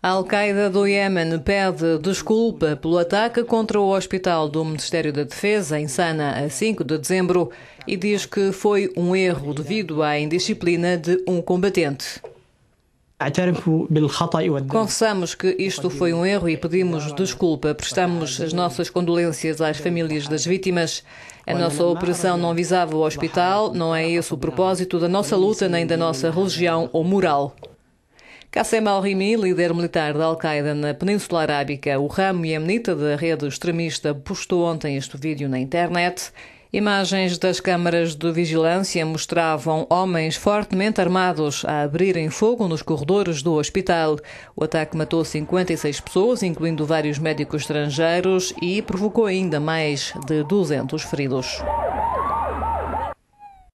A Al-Qaeda do Iémen pede desculpa pelo ataque contra o hospital do Ministério da Defesa em Sanaa a 5 de dezembro e diz que foi um erro devido à indisciplina de um combatente. Confessamos que isto foi um erro e pedimos desculpa. Prestamos as nossas condolências às famílias das vítimas. A nossa operação não visava o hospital, não é esse o propósito da nossa luta nem da nossa religião ou moral. Qassem al-Rimi, líder militar da Al-Qaeda na Península Arábica, o ramo iemenita da rede extremista, postou ontem este vídeo na internet. Imagens das câmaras de vigilância mostravam homens fortemente armados a abrirem fogo nos corredores do hospital. O ataque matou 56 pessoas, incluindo vários médicos estrangeiros, e provocou ainda mais de 200 feridos.